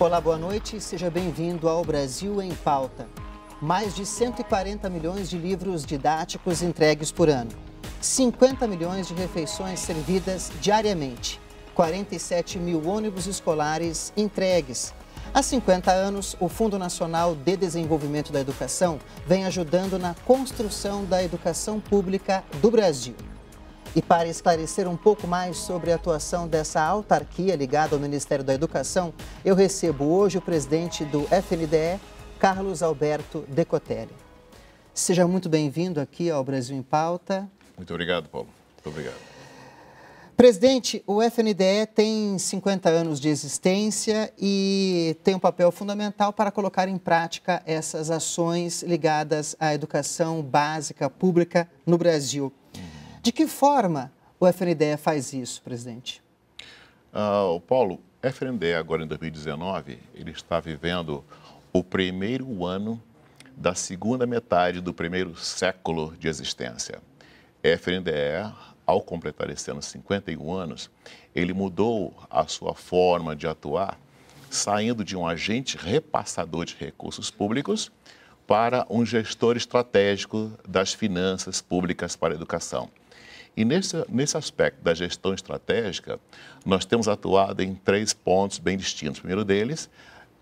Olá, boa noite e seja bem-vindo ao Brasil em Pauta. Mais de 140 milhões de livros didáticos entregues por ano. 50 milhões de refeições servidas diariamente. 47 mil ônibus escolares entregues. Há 50 anos, o Fundo Nacional de Desenvolvimento da Educação vem ajudando na construção da educação pública do Brasil. E para esclarecer um pouco mais sobre a atuação dessa autarquia ligada ao Ministério da Educação, eu recebo hoje o presidente do FNDE, Carlos Alberto Decotelli. Seja muito bem-vindo aqui ao Brasil em Pauta. Muito obrigado, Paulo. Muito obrigado. Presidente, o FNDE tem 50 anos de existência e tem um papel fundamental para colocar em prática essas ações ligadas à educação básica pública no Brasil. De que forma o FNDE faz isso, presidente? Uh, Paulo, o FNDE agora em 2019, ele está vivendo o primeiro ano da segunda metade do primeiro século de existência. FNDE, ao completar esse ano 51 anos, ele mudou a sua forma de atuar, saindo de um agente repassador de recursos públicos para um gestor estratégico das finanças públicas para a educação. E nesse, nesse aspecto da gestão estratégica, nós temos atuado em três pontos bem distintos. O primeiro deles,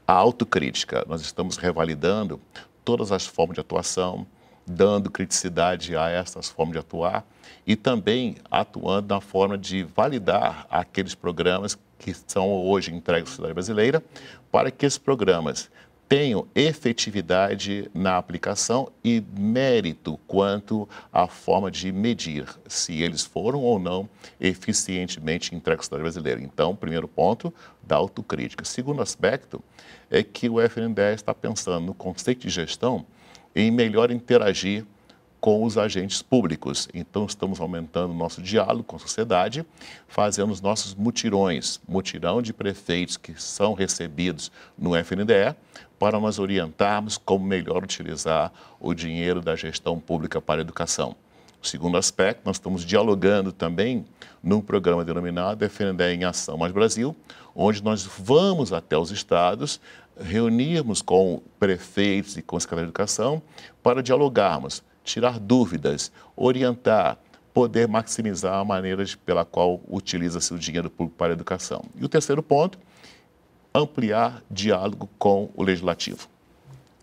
a autocrítica. Nós estamos revalidando todas as formas de atuação, dando criticidade a essas formas de atuar e também atuando na forma de validar aqueles programas que são hoje entregues à sociedade brasileira, para que esses programas tenham efetividade na aplicação e mérito quanto à forma de medir se eles foram ou não eficientemente entregues cidadão brasileiro. Então, primeiro ponto, da autocrítica. Segundo aspecto é que o FNDE está pensando no conceito de gestão em melhor interagir com os agentes públicos. Então, estamos aumentando o nosso diálogo com a sociedade, fazendo os nossos mutirões mutirão de prefeitos que são recebidos no FNDE para nós orientarmos como melhor utilizar o dinheiro da gestão pública para a educação. O segundo aspecto, nós estamos dialogando também num programa denominado FNDE em Ação Mais Brasil, onde nós vamos até os estados reunirmos com prefeitos e com a Secretaria de Educação para dialogarmos tirar dúvidas, orientar, poder maximizar a maneira de, pela qual utiliza-se o dinheiro público para a educação. E o terceiro ponto, ampliar diálogo com o legislativo.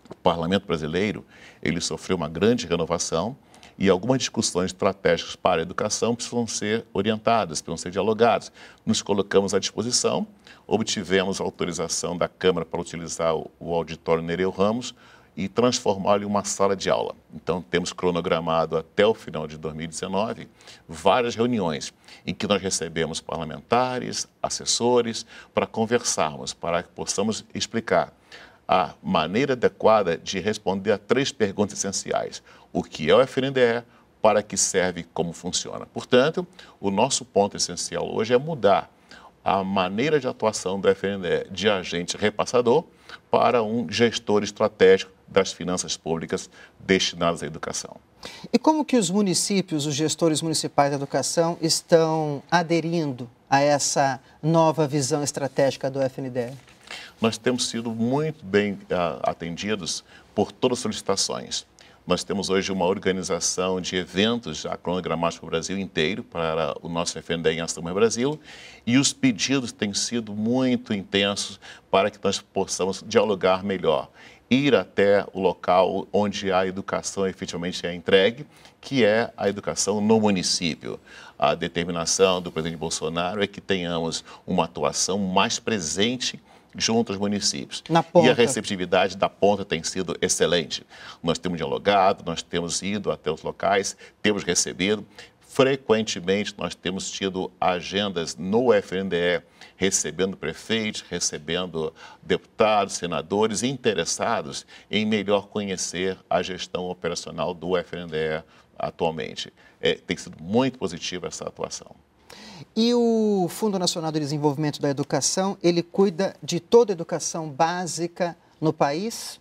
O parlamento brasileiro, ele sofreu uma grande renovação e algumas discussões estratégicas para a educação precisam ser orientadas, precisam ser dialogadas. Nos colocamos à disposição, obtivemos autorização da Câmara para utilizar o auditório Nereu Ramos, e transformá-lo em uma sala de aula. Então, temos cronogramado até o final de 2019 várias reuniões em que nós recebemos parlamentares, assessores, para conversarmos, para que possamos explicar a maneira adequada de responder a três perguntas essenciais: o que é o FNDE, para que serve, como funciona. Portanto, o nosso ponto essencial hoje é mudar a maneira de atuação do FNDE de agente repassador para um gestor estratégico das finanças públicas destinadas à educação. E como que os municípios, os gestores municipais da educação estão aderindo a essa nova visão estratégica do FNDE? Nós temos sido muito bem ah, atendidos por todas as solicitações. Nós temos hoje uma organização de eventos, a cronogramática para o Brasil inteiro, para o nosso FNDE em Ação Brasil, e os pedidos têm sido muito intensos para que nós possamos dialogar melhor ir até o local onde a educação efetivamente é entregue, que é a educação no município. A determinação do presidente Bolsonaro é que tenhamos uma atuação mais presente junto aos municípios. E a receptividade da ponta tem sido excelente. Nós temos dialogado, nós temos ido até os locais, temos recebido. Frequentemente nós temos tido agendas no FNDE, recebendo prefeitos, recebendo deputados, senadores interessados em melhor conhecer a gestão operacional do FNDE atualmente. É, tem sido muito positiva essa atuação. E o Fundo Nacional de Desenvolvimento da Educação, ele cuida de toda a educação básica no país?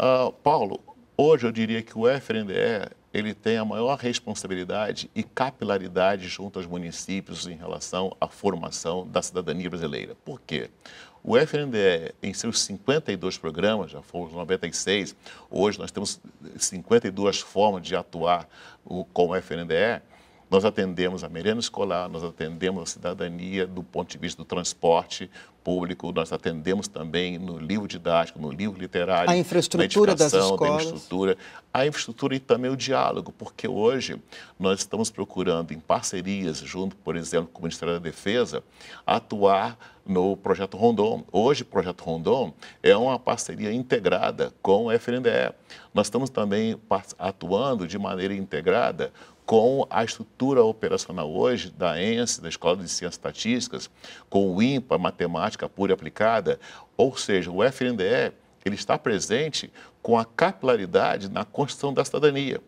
Uh, Paulo, hoje eu diria que o FNDE ele tem a maior responsabilidade e capilaridade junto aos municípios em relação à formação da cidadania brasileira. Por quê? O FNDE, em seus 52 programas, já fomos 96, hoje nós temos 52 formas de atuar com o FNDE, nós atendemos a merenda escolar, nós atendemos a cidadania do ponto de vista do transporte público, nós atendemos também no livro didático, no livro literário, a infraestrutura das escolas, da a infraestrutura e também o diálogo, porque hoje nós estamos procurando em parcerias junto, por exemplo, com o Ministério da Defesa, atuar no projeto Rondon. Hoje, o projeto Rondon é uma parceria integrada com a FNDE. Nós estamos também atuando de maneira integrada com a estrutura operacional hoje da ENSE, da Escola de Ciências Estatísticas, com o INPA, Matemática Pura e Aplicada, ou seja, o FNDE, ele está presente com a capilaridade na construção da cidadania.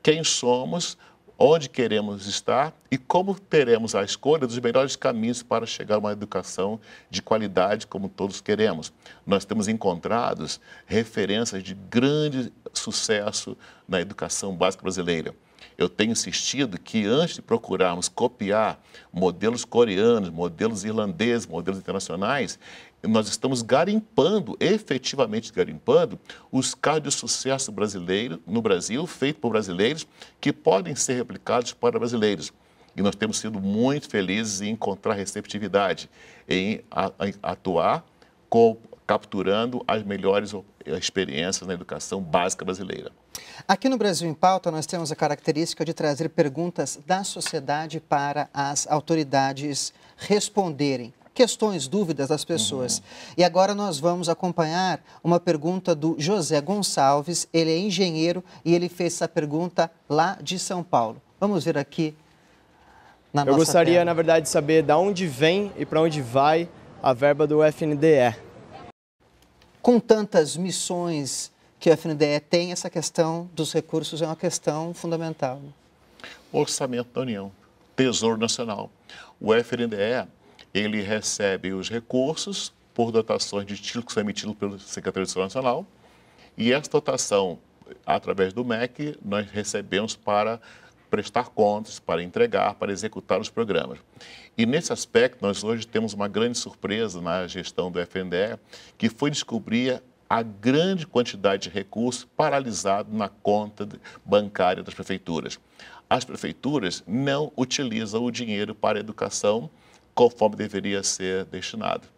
Quem somos, onde queremos estar e como teremos a escolha dos melhores caminhos para chegar a uma educação de qualidade como todos queremos. Nós temos encontrados referências de grande sucesso na educação básica brasileira. Eu tenho insistido que antes de procurarmos copiar modelos coreanos, modelos irlandeses, modelos internacionais, nós estamos garimpando, efetivamente garimpando, os casos de sucesso brasileiro no Brasil, feito por brasileiros, que podem ser replicados para brasileiros. E nós temos sido muito felizes em encontrar receptividade, em atuar com capturando as melhores eh, experiências na educação básica brasileira. Aqui no Brasil em Pauta, nós temos a característica de trazer perguntas da sociedade para as autoridades responderem. Questões, dúvidas das pessoas. Uhum. E agora nós vamos acompanhar uma pergunta do José Gonçalves. Ele é engenheiro e ele fez essa pergunta lá de São Paulo. Vamos ver aqui na Eu nossa. gostaria, tela. na verdade, de saber de onde vem e para onde vai a verba do FNDE com tantas missões que a FNDE tem, essa questão dos recursos é uma questão fundamental. Orçamento da União, Tesouro Nacional. O FNDE, ele recebe os recursos por dotações de títulos emitidos pelo Secretário de Estado Nacional e essa dotação, através do MEC, nós recebemos para prestar contas, para entregar, para executar os programas. E nesse aspecto, nós hoje temos uma grande surpresa na gestão do FNDE, que foi descobrir a grande quantidade de recursos paralisado na conta bancária das prefeituras. As prefeituras não utilizam o dinheiro para a educação conforme deveria ser destinado.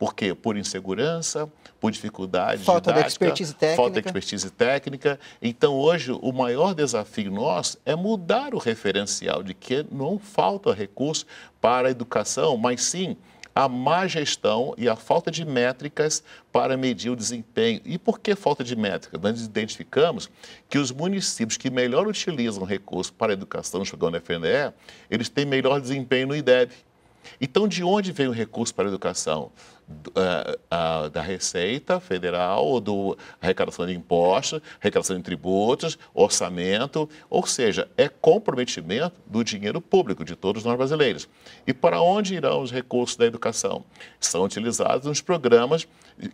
Por quê? Por insegurança, por dificuldade falta didática, de expertise técnica. falta de expertise técnica. Então, hoje, o maior desafio nosso é mudar o referencial de que não falta recurso para a educação, mas sim a má gestão e a falta de métricas para medir o desempenho. E por que falta de métrica? Nós identificamos que os municípios que melhor utilizam recursos para a educação, jogando FNE, eles têm melhor desempenho no IDEB. Então, de onde vem o recurso para a educação? É, é, da Receita Federal ou do arrecadação de impostos, arrecadação de tributos, orçamento, ou seja, é comprometimento do dinheiro público de todos nós brasileiros. E para onde irão os recursos da educação? São utilizados nos programas,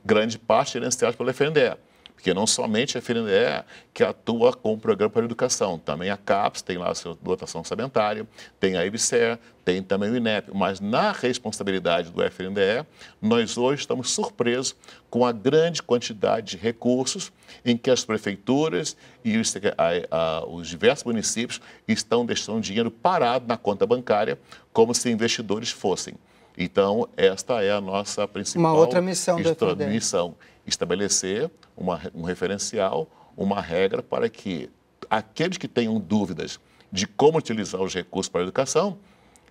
grande parte gerenciados pelo FNDE. Porque não somente a FNDE é que atua com o programa para a educação, também a CAPES tem lá a sua dotação orçamentária, tem a IBSER, tem também o INEP. Mas na responsabilidade do FNDE, nós hoje estamos surpresos com a grande quantidade de recursos em que as prefeituras e os, a, a, os diversos municípios estão deixando dinheiro parado na conta bancária, como se investidores fossem. Então, esta é a nossa principal Uma outra missão, esta, missão estabelecer uma, um referencial, uma regra para que aqueles que tenham dúvidas de como utilizar os recursos para a educação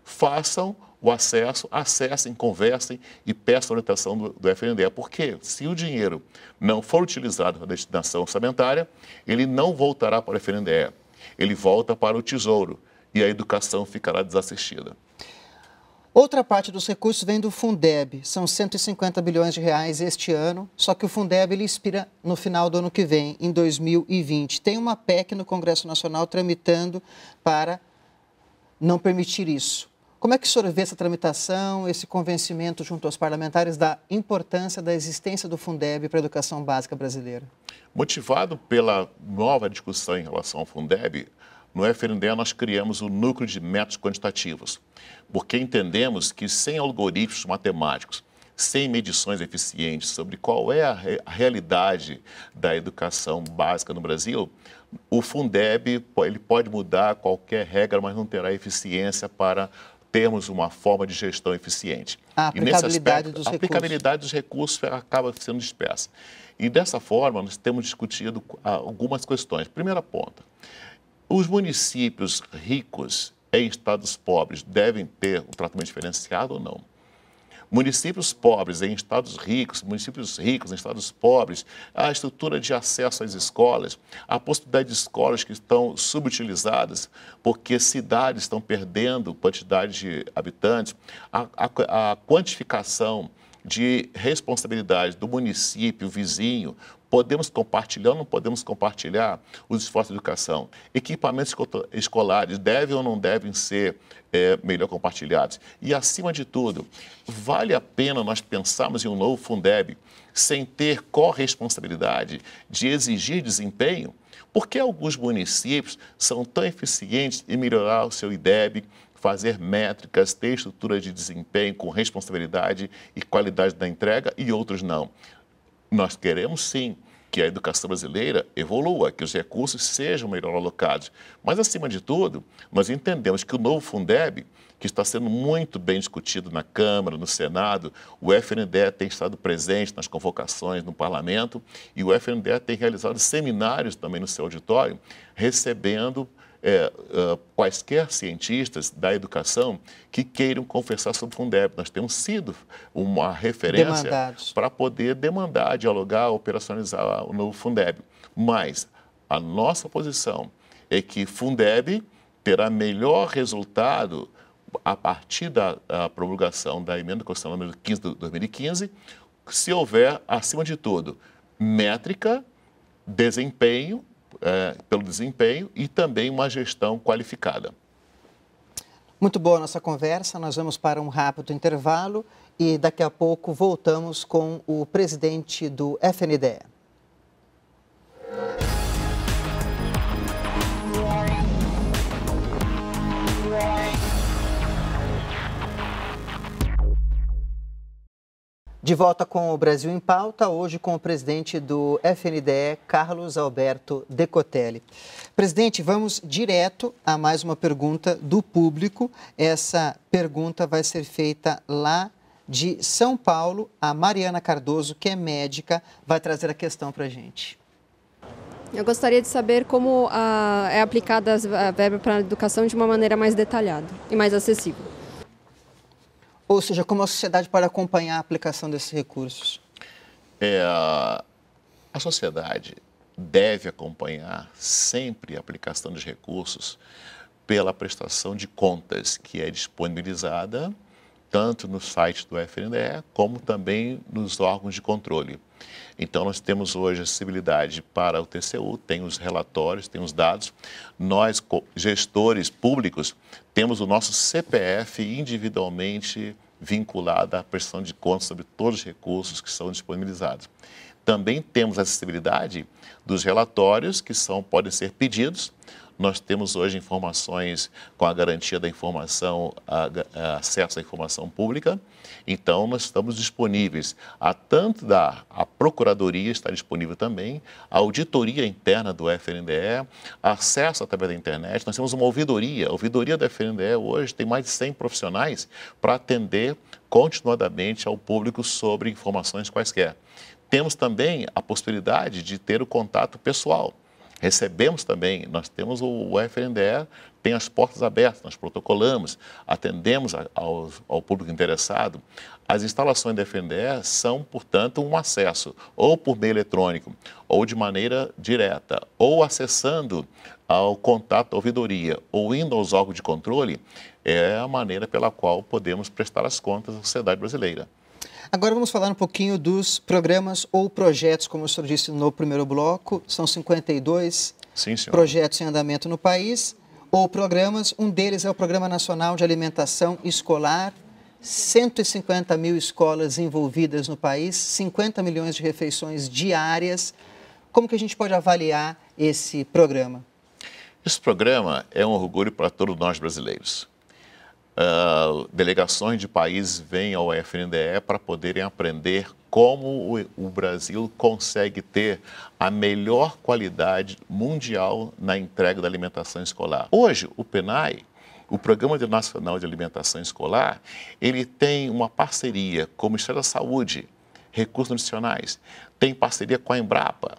façam o acesso, acessem, conversem e peçam orientação do, do FNDE. É porque se o dinheiro não for utilizado na destinação orçamentária, ele não voltará para o FNDE, ele volta para o Tesouro e a educação ficará desassistida. Outra parte dos recursos vem do Fundeb, são 150 bilhões de reais este ano, só que o Fundeb ele expira no final do ano que vem, em 2020. Tem uma PEC no Congresso Nacional tramitando para não permitir isso. Como é que o senhor vê essa tramitação, esse convencimento junto aos parlamentares da importância da existência do Fundeb para a educação básica brasileira? Motivado pela nova discussão em relação ao Fundeb, no FNDE, nós criamos o núcleo de métodos quantitativos, porque entendemos que sem algoritmos matemáticos, sem medições eficientes sobre qual é a, re a realidade da educação básica no Brasil, o Fundeb ele pode mudar qualquer regra, mas não terá eficiência para termos uma forma de gestão eficiente. A aplicabilidade, aspecto, dos, a aplicabilidade recursos. dos recursos acaba sendo dispersa. E dessa forma, nós temos discutido algumas questões. Primeira ponta, os municípios ricos em estados pobres devem ter um tratamento diferenciado ou não? Municípios pobres em estados ricos, municípios ricos em estados pobres, a estrutura de acesso às escolas, a possibilidade de escolas que estão subutilizadas, porque cidades estão perdendo quantidade de habitantes, a, a, a quantificação de responsabilidade do município vizinho podemos compartilhar ou não podemos compartilhar os esforços de educação? Equipamentos escolares devem ou não devem ser é, melhor compartilhados? E, acima de tudo, vale a pena nós pensarmos em um novo Fundeb sem ter corresponsabilidade de exigir desempenho? Por que alguns municípios são tão eficientes em melhorar o seu IDEB, fazer métricas, ter estrutura de desempenho com responsabilidade e qualidade da entrega e outros não? Nós queremos sim que a educação brasileira evolua, que os recursos sejam melhor alocados. Mas, acima de tudo, nós entendemos que o novo Fundeb, que está sendo muito bem discutido na Câmara, no Senado, o FNDE tem estado presente nas convocações no Parlamento e o FNDE tem realizado seminários também no seu auditório, recebendo é, uh, quaisquer cientistas da educação que queiram conversar sobre o Fundeb. Nós temos sido uma referência para poder demandar, dialogar, operacionalizar o novo Fundeb. Mas a nossa posição é que Fundeb terá melhor resultado a partir da a promulgação da emenda constitucional número 15 de 2015, se houver, acima de tudo, métrica, desempenho é, pelo desempenho e também uma gestão qualificada. Muito boa a nossa conversa. Nós vamos para um rápido intervalo e daqui a pouco voltamos com o presidente do FNDE. De volta com o Brasil em Pauta, hoje com o presidente do FNDE, Carlos Alberto Decotelli. Presidente, vamos direto a mais uma pergunta do público. Essa pergunta vai ser feita lá de São Paulo. A Mariana Cardoso, que é médica, vai trazer a questão para a gente. Eu gostaria de saber como a, ah, é aplicada a verba para a educação de uma maneira mais detalhada e mais acessível. Ou seja, como a sociedade pode acompanhar a aplicação desses recursos? É, a sociedade deve acompanhar sempre a aplicação dos recursos pela prestação de contas que é disponibilizada tanto no site do FNDE como também nos órgãos de controle. Então, nós temos hoje acessibilidade para o TCU, tem os relatórios, tem os dados. Nós, gestores públicos, temos o nosso CPF individualmente vinculado à prestação de contas sobre todos os recursos que são disponibilizados. Também temos a acessibilidade dos relatórios que são, podem ser pedidos nós temos hoje informações com a garantia da informação, a, a acesso à informação pública. Então, nós estamos disponíveis a tanto da a Procuradoria está disponível também, a auditoria interna do FNDE, acesso através da internet. Nós temos uma ouvidoria. A ouvidoria do FNDE hoje tem mais de 100 profissionais para atender continuadamente ao público sobre informações quaisquer. Temos também a possibilidade de ter o contato pessoal. Recebemos também, nós temos o FNDE, tem as portas abertas, nós protocolamos, atendemos ao, ao público interessado. As instalações do FNDE são, portanto, um acesso, ou por meio eletrônico, ou de maneira direta, ou acessando ao contato ouvidoria, ou indo aos órgãos de controle, é a maneira pela qual podemos prestar as contas à sociedade brasileira. Agora vamos falar um pouquinho dos programas ou projetos, como o senhor disse no primeiro bloco, são 52 Sim, projetos em andamento no país, ou programas, um deles é o Programa Nacional de Alimentação Escolar, 150 mil escolas envolvidas no país, 50 milhões de refeições diárias. Como que a gente pode avaliar esse programa? Esse programa é um orgulho para todos nós brasileiros uh, delegações de países vêm ao FNDE para poderem aprender como o, o Brasil consegue ter a melhor qualidade mundial na entrega da alimentação escolar. Hoje, o PENAI, o Programa Nacional de Alimentação Escolar, ele tem uma parceria com o Ministério da Saúde, recursos Nacionais, tem parceria com a Embrapa,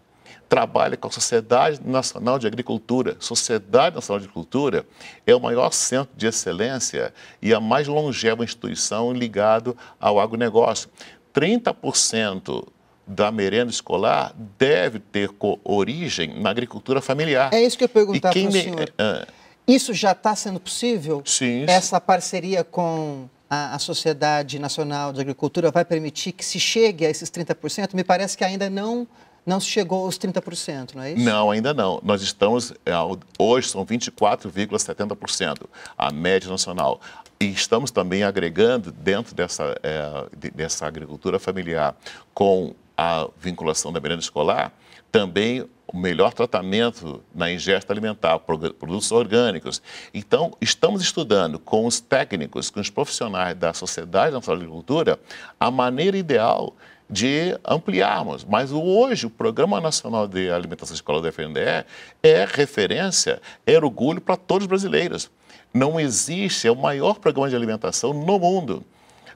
trabalha com a Sociedade Nacional de Agricultura. Sociedade Nacional de Agricultura é o maior centro de excelência e a mais longeva instituição ligada ao agronegócio. 30% da merenda escolar deve ter origem na agricultura familiar. É isso que eu perguntava para o senhor. Ah. isso já está sendo possível? Sim. Essa parceria com a, Sociedade Nacional de Agricultura vai permitir que se chegue a esses 30%? Me parece que ainda não não se chegou aos 30%, não é isso? Não, ainda não. Nós estamos, é, hoje são 24,70%, a média nacional. E estamos também agregando dentro dessa, é, dessa agricultura familiar com a vinculação da merenda escolar, também o melhor tratamento na ingesta alimentar, produtos orgânicos. Então, estamos estudando com os técnicos, com os profissionais da Sociedade Nacional de Agricultura, a maneira ideal de ampliarmos. Mas hoje o Programa Nacional de Alimentação Escolar do FNDE é referência, é orgulho para todos os brasileiros. Não existe, é o maior programa de alimentação no mundo.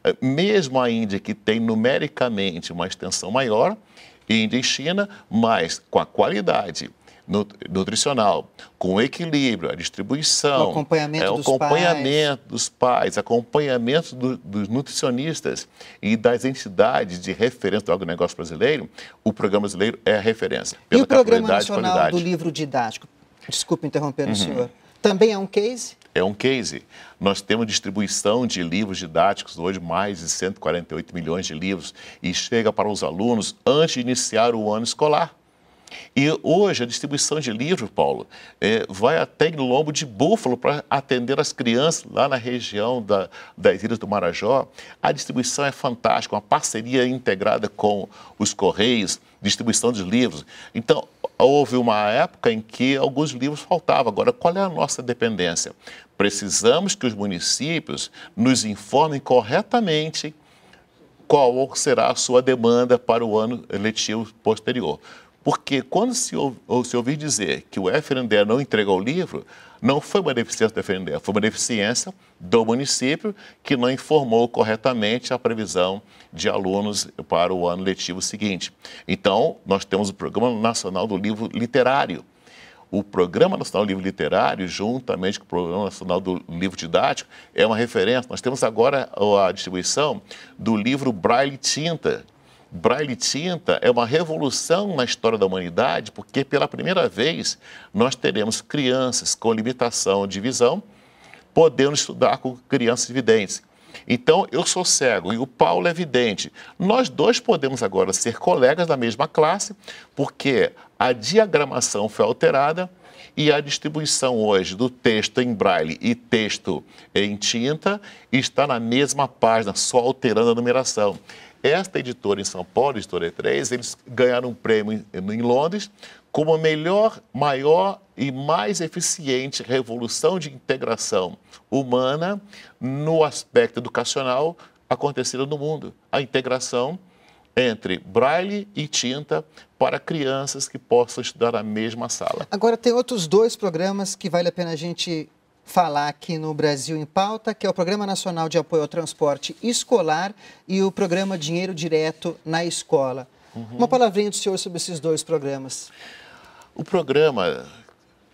Eh, mesmo a Índia, que tem numericamente uma extensão maior, Índia e China, mas com a qualidade nutricional, com equilíbrio, a distribuição, o acompanhamento, é, o dos, acompanhamento pais. dos pais, acompanhamento do, dos nutricionistas e das entidades de referência do agronegócio brasileiro, o programa brasileiro é a referência. Pela e o Programa Nacional do Livro Didático, desculpe interromper uhum. o senhor, também é um case? É um case. Nós temos distribuição de livros didáticos, hoje mais de 148 milhões de livros, e chega para os alunos antes de iniciar o ano escolar. E hoje a distribuição de livros, Paulo, é, vai até em Lombo de Búfalo para atender as crianças lá na região da, das Ilhas do Marajó. A distribuição é fantástica, uma parceria integrada com os Correios, distribuição de livros. Então, houve uma época em que alguns livros faltavam. Agora, qual é a nossa dependência? Precisamos que os municípios nos informem corretamente qual será a sua demanda para o ano letivo posterior. Porque quando se, ou, ou se ouvir dizer que o FNDE não entregou o livro, não foi uma deficiência do FNDE, foi uma deficiência do município que não informou corretamente a previsão de alunos para o ano letivo seguinte. Então, nós temos o Programa Nacional do Livro Literário. O Programa Nacional do Livro Literário, juntamente com o Programa Nacional do Livro Didático, é uma referência. Nós temos agora a distribuição do livro Braille Tinta, Braille tinta é uma revolução na história da humanidade, porque pela primeira vez nós teremos crianças com limitação de visão podendo estudar com crianças videntes. Então, eu sou cego e o Paulo é vidente. Nós dois podemos agora ser colegas da mesma classe, porque a diagramação foi alterada e a distribuição hoje do texto em braille e texto em tinta está na mesma página, só alterando a numeração. Esta editora em São Paulo, Editora E3, eles ganharam um prêmio em, em Londres como a melhor, maior e mais eficiente revolução de integração humana no aspecto educacional acontecida no mundo. A integração entre braille e tinta para crianças que possam estudar na mesma sala. Agora, tem outros dois programas que vale a pena a gente falar aqui no Brasil em Pauta, que é o Programa Nacional de Apoio ao Transporte Escolar e o Programa Dinheiro Direto na Escola. Uhum. Uma palavrinha do senhor sobre esses dois programas. O programa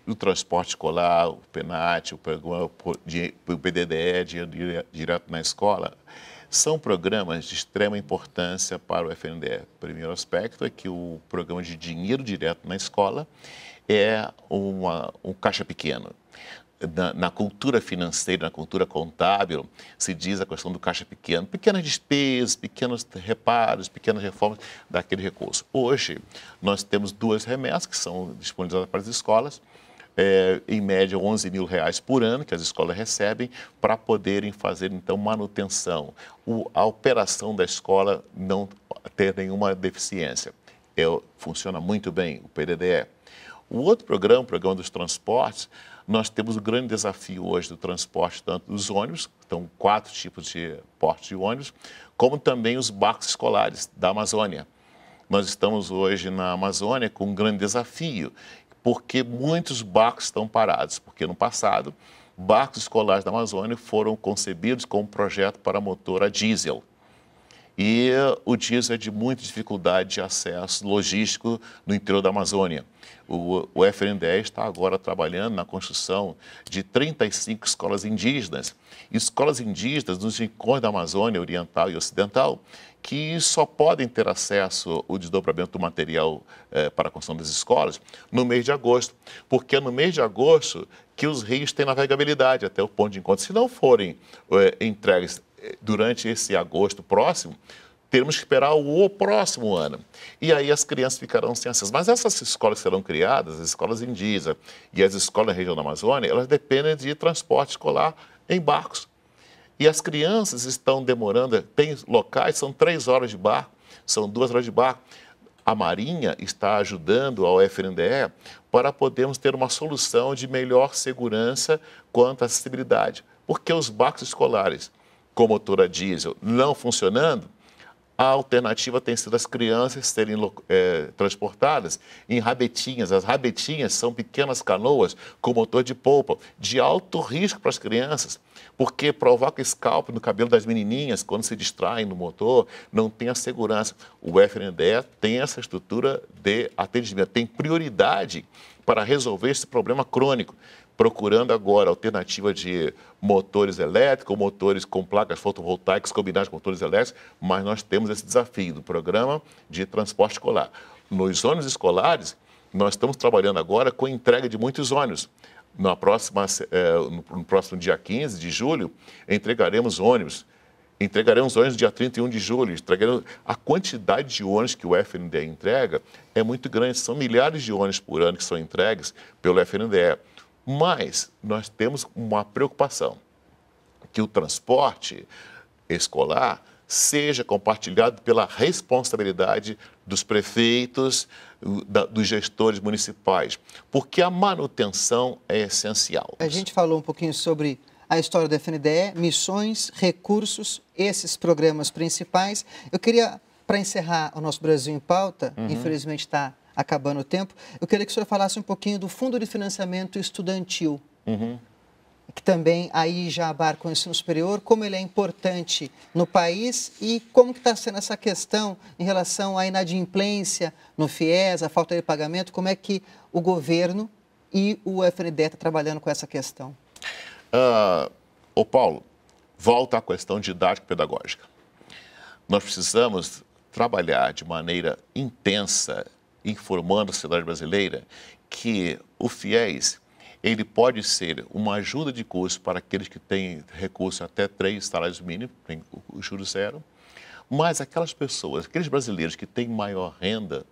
do transporte escolar, o PENAT, o, o PDDE, Dinheiro Direto na Escola, são programas de extrema importância para o FNDE. O primeiro aspecto é que o programa de dinheiro direto na escola é uma, um caixa pequeno na, na, cultura financeira, na cultura contábil, se diz a questão do caixa pequeno, pequenas despesas, pequenos reparos, pequenas reformas daquele recurso. Hoje, nós temos duas remessas que são disponibilizadas para as escolas, é, em média 11 mil reais por ano que as escolas recebem para poderem fazer então manutenção, o, a operação da escola não ter nenhuma deficiência. É, funciona muito bem o PDDE. O outro programa, o programa dos transportes, nós temos o um grande desafio hoje do transporte, tanto dos ônibus, então quatro tipos de porte de ônibus, como também os barcos escolares da Amazônia. Nós estamos hoje na Amazônia com um grande desafio, porque muitos barcos estão parados, porque no passado barcos escolares da Amazônia foram concebidos com um projeto para motor a diesel e o é de muita dificuldade de acesso logístico no interior da Amazônia. O, o FNDE está agora trabalhando na construção de 35 escolas indígenas, escolas indígenas nos rincões da Amazônia Oriental e Ocidental, que só podem ter acesso ao desdobramento do material eh, para a construção das escolas no mês de agosto, porque é no mês de agosto que os rios têm navegabilidade até o ponto de encontro. Se não forem eh, entregues durante esse agosto próximo, teremos que esperar o próximo ano. E aí as crianças ficarão sem acesso. Mas essas escolas serão criadas, as escolas indígenas e as escolas na região da Amazônia, elas dependem de transporte escolar em barcos. E as crianças estão demorando, tem locais, são três horas de barco, são duas horas de barco. A Marinha está ajudando ao FNDE para podermos ter uma solução de melhor segurança quanto à acessibilidade. Porque os barcos escolares, com motor a diesel não funcionando, a alternativa tem sido as crianças serem é, transportadas em rabetinhas. As rabetinhas são pequenas canoas com motor de polpa, de alto risco para as crianças, porque provoca escalpo no cabelo das menininhas quando se distraem no motor, não tem a segurança. O FNDE tem essa estrutura de atendimento, tem prioridade para resolver esse problema crônico procurando agora alternativa de motores elétricos, motores com placas fotovoltaicas combinadas com motores elétricos, mas nós temos esse desafio do programa de transporte escolar. Nos ônibus escolares, nós estamos trabalhando agora com a entrega de muitos ônibus. Na próxima, eh, no próximo dia 15 de julho, entregaremos ônibus. Entregaremos ônibus no dia 31 de julho. Entregaremos... A quantidade de ônibus que o FNDE entrega é muito grande. São milhares de ônibus por ano que são entregues pelo FNDE. Mas nós temos uma preocupação que o transporte escolar seja compartilhado pela responsabilidade dos prefeitos, dos gestores municipais, porque a manutenção é essencial. A gente falou um pouquinho sobre a história da FNDE, missões, recursos, esses programas principais. Eu queria, para encerrar o nosso Brasil em Pauta, uhum. infelizmente está acabando o tempo, eu queria que o senhor falasse um pouquinho do Fundo de Financiamento Estudantil, uhum. que também aí já abarca o ensino superior, como ele é importante no país e como está sendo essa questão em relação à inadimplência no FIES, a falta de pagamento, como é que o governo e o FNDE estão tá trabalhando com essa questão? Uh, ô Paulo, volta à questão didático-pedagógica. Nós precisamos trabalhar de maneira intensa informando a sociedade brasileira que o FIES ele pode ser uma ajuda de custo para aqueles que têm recurso até três salários mínimos, tem o juro zero, mas aquelas pessoas, aqueles brasileiros que têm maior renda,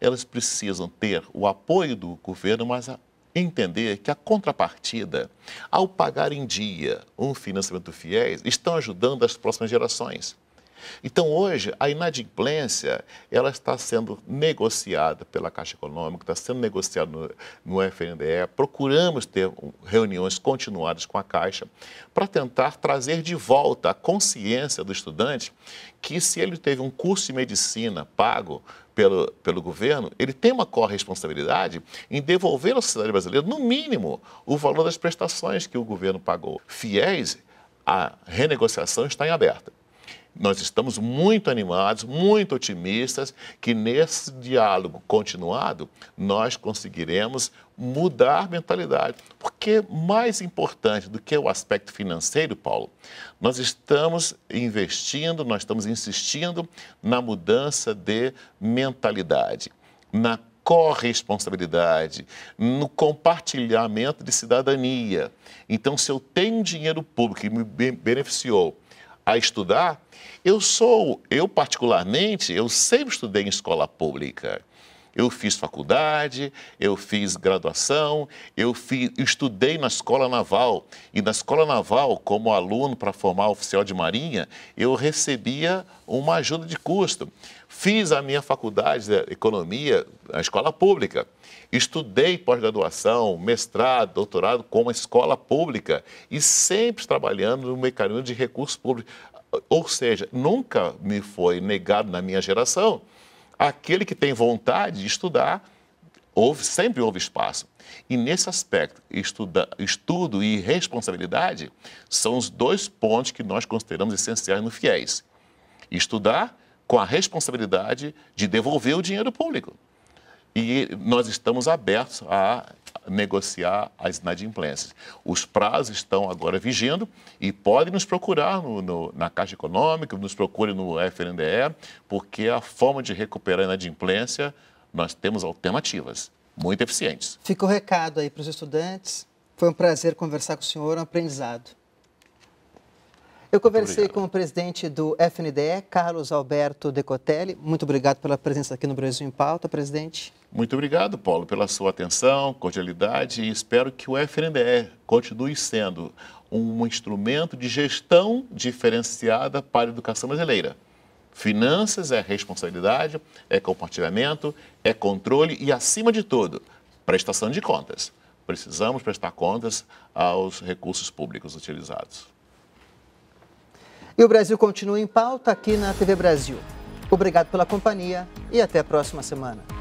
elas precisam ter o apoio do governo, mas entender que a contrapartida, ao pagar em dia um financiamento FIES, estão ajudando as próximas gerações. Então, hoje, a inadimplência ela está sendo negociada pela Caixa Econômica, está sendo negociada no, no FNDE. Procuramos ter reuniões continuadas com a Caixa para tentar trazer de volta a consciência do estudante que, se ele teve um curso de medicina pago pelo, pelo governo, ele tem uma corresponsabilidade em devolver ao cidadão brasileiro, no mínimo, o valor das prestações que o governo pagou. Fiéis, a renegociação está em aberta nós estamos muito animados, muito otimistas que nesse diálogo continuado nós conseguiremos mudar a mentalidade. Porque mais importante do que o aspecto financeiro, Paulo, nós estamos investindo, nós estamos insistindo na mudança de mentalidade, na corresponsabilidade, no compartilhamento de cidadania. Então, se eu tenho dinheiro público que me beneficiou a estudar, eu sou, eu particularmente, eu sempre estudei em escola pública. Eu fiz faculdade, eu fiz graduação, eu, fiz, estudei na escola naval. E na escola naval, como aluno para formar oficial de marinha, eu recebia uma ajuda de custo. Fiz a minha faculdade de economia na escola pública. Estudei pós-graduação, mestrado, doutorado com uma escola pública e sempre trabalhando no mecanismo de recursos públicos. Ou seja, nunca me foi negado na minha geração Aquele que tem vontade de estudar, houve, sempre houve espaço. E nesse aspecto, estuda, estudo e responsabilidade são os dois pontos que nós consideramos essenciais no FIES. Estudar com a responsabilidade de devolver o dinheiro público. E nós estamos abertos a negociar as inadimplências. Os prazos estão agora vigindo e podem nos procurar no, no, na Caixa Econômica, nos procure no FNDE, porque a forma de recuperar a inadimplência, nós temos alternativas muito eficientes. Fica o recado aí para os estudantes. Foi um prazer conversar com o senhor, um aprendizado. Eu conversei com o presidente do FNDE, Carlos Alberto Decotelli. Muito obrigado pela presença aqui no Brasil em Pauta, presidente. Muito obrigado, Paulo, pela sua atenção, cordialidade e espero que o FNDE continue sendo um instrumento de gestão diferenciada para a educação brasileira. Finanças é responsabilidade, é compartilhamento, é controle e, acima de tudo, prestação de contas. Precisamos prestar contas aos recursos públicos utilizados. E o Brasil continua em pauta aqui na TV Brasil. Obrigado pela companhia e até a próxima semana.